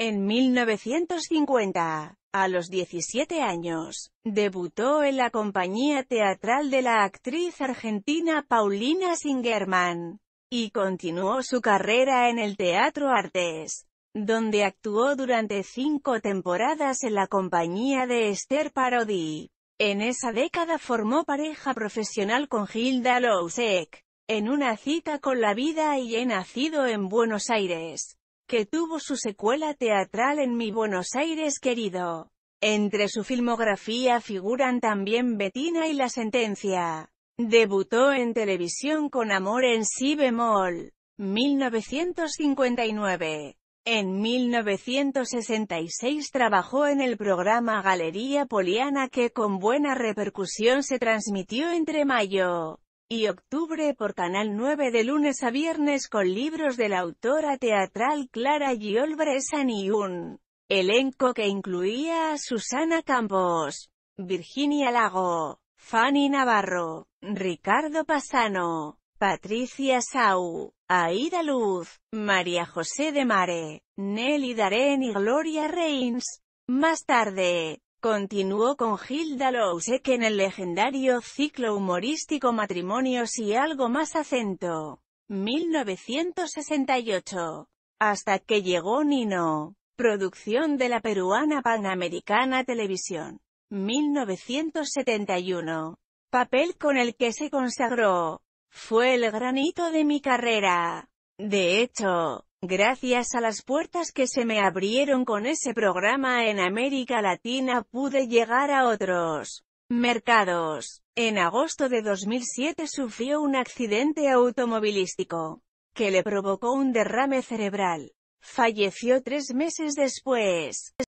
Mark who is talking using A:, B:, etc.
A: En 1950, a los 17 años, debutó en la compañía teatral de la actriz argentina Paulina Singerman, y continuó su carrera en el Teatro Artes, donde actuó durante cinco temporadas en la compañía de Esther Parodi. En esa década formó pareja profesional con Gilda Lousek, en una cita con la vida y he nacido en Buenos Aires que tuvo su secuela teatral en Mi Buenos Aires querido. Entre su filmografía figuran también Betina y La Sentencia. Debutó en televisión con Amor en Si bemol, 1959. En 1966 trabajó en el programa Galería Poliana que con buena repercusión se transmitió entre mayo y octubre por Canal 9 de lunes a viernes con libros de la autora teatral Clara Giolbresan y un elenco que incluía a Susana Campos, Virginia Lago, Fanny Navarro, Ricardo Pasano, Patricia Sau, Aida Luz, María José de Mare, Nelly Darén y Gloria Reins. Más tarde, Continuó con Hilda Lousek en el legendario ciclo humorístico Matrimonios y algo más acento. 1968. Hasta que llegó Nino. Producción de la peruana Panamericana Televisión. 1971. Papel con el que se consagró. Fue el granito de mi carrera. De hecho, Gracias a las puertas que se me abrieron con ese programa en América Latina pude llegar a otros mercados. En agosto de 2007 sufrió un accidente automovilístico que le provocó un derrame cerebral. Falleció tres meses después.